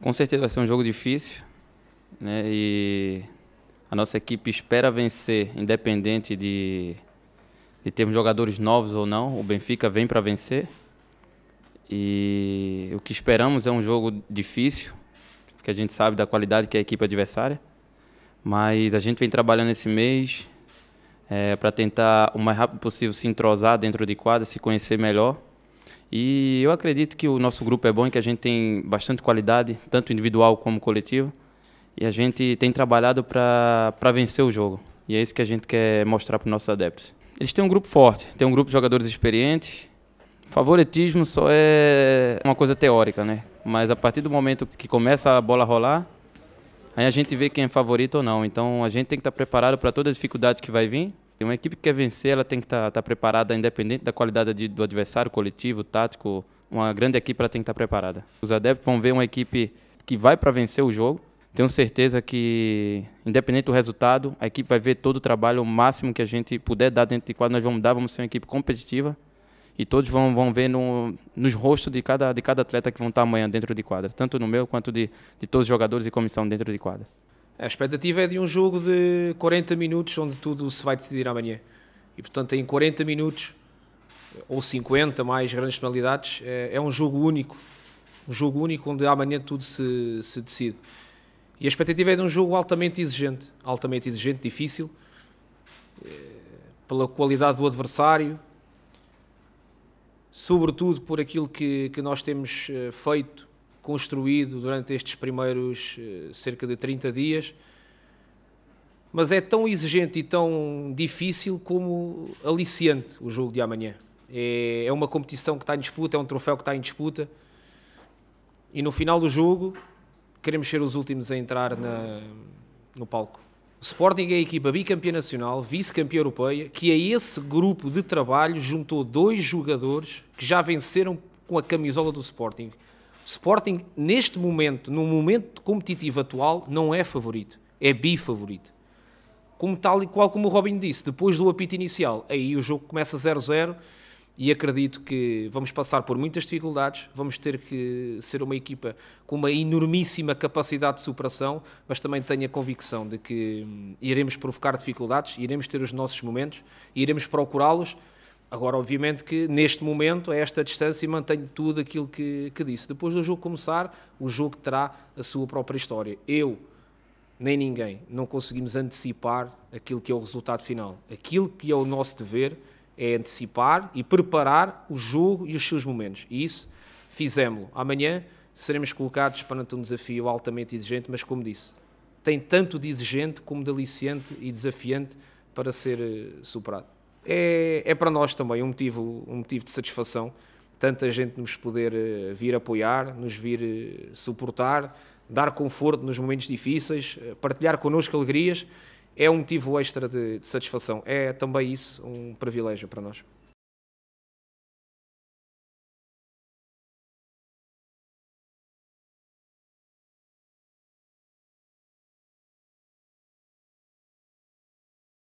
Com certeza vai ser um jogo difícil, né? E a nossa equipe espera vencer, independente de, de termos jogadores novos ou não. O Benfica vem para vencer. E o que esperamos é um jogo difícil, porque a gente sabe da qualidade que é a equipe adversária. Mas a gente vem trabalhando esse mês é, eh, para tentar o mais rápido possível se entrosar dentro de quadra, se conhecer melhor e eu acredito que o nosso grupo é bom e que a gente tem bastante qualidade, tanto individual como coletiva. E a gente tem trabalhado para vencer o jogo. E é isso que a gente quer mostrar para os nossos adeptos. Eles têm um grupo forte, têm um grupo de jogadores experientes. Favoritismo só é uma coisa teórica, né? Mas a partir do momento que começa a bola rolar, aí a gente vê quem é favorito ou não. Então a gente tem que estar tá preparado para toda a dificuldade que vai vir. Uma equipe que quer vencer, ela tem que estar tá, tá preparada, independente da qualidade de, do adversário, coletivo, tático. Uma grande equipe ela tem que estar tá preparada. Os adeptos vão ver uma equipe que vai para vencer o jogo. Tenho certeza que, independente do resultado, a equipe vai ver todo o trabalho, o máximo que a gente puder dar dentro de quadro, nós vamos dar, vamos ser uma equipe competitiva. E todos vão, vão ver no, nos rostos de cada, de cada atleta que vão estar amanhã dentro de quadra, tanto no meu quanto de, de todos os jogadores e comissão dentro de quadra. A expectativa é de um jogo de 40 minutos onde tudo se vai decidir amanhã. E portanto, em 40 minutos ou 50 mais grandes penalidades, é, é um jogo único. Um jogo único onde amanhã tudo se, se decide. E a expectativa é de um jogo altamente exigente, altamente exigente, difícil, eh, pela qualidade do adversário, sobretudo por aquilo que, que nós temos eh, feito construído durante estes primeiros eh, cerca de 30 dias, mas é tão exigente e tão difícil como aliciante o jogo de amanhã. É, é, uma competição que está em disputa, é um troféu que está em disputa, e no final do jogo queremos ser os últimos a entrar na, no palco. O Sporting é a equipa bicampeã nacional, vice-campeã europeia, que a esse grupo de trabalho juntou dois jogadores que já venceram com a camisola do Sporting. Sporting, neste momento, num momento competitivo atual, não é favorito, é bifavorito. Como tal e qual como o Robin disse, depois do apito inicial, aí o jogo começa 0-0 e acredito que vamos passar por muitas dificuldades, vamos ter que ser uma equipa com uma enormíssima capacidade de superação, mas também tenho a convicção de que hum, iremos provocar dificuldades, iremos ter os nossos momentos, iremos procurá-los, Agora, obviamente que neste momento, a esta distância, mantenho tudo aquilo que, que disse. Depois do jogo começar, o jogo terá a sua própria história. Eu, nem ninguém, não conseguimos antecipar aquilo que é o resultado final. Aquilo que é o nosso dever é antecipar e preparar o jogo e os seus momentos. E isso fizemos. Amanhã seremos colocados perante um desafio altamente exigente, mas como disse, tem tanto de exigente como de aliciente e desafiante para ser eh, superado é, é para nós também um motivo, um motivo de satisfação, tanta gente nos poder eh, vir apoiar, nos vir eh, suportar, dar conforto nos momentos difíceis, eh, partilhar connosco alegrias, é um motivo extra de, de satisfação. É também isso um privilégio para nós.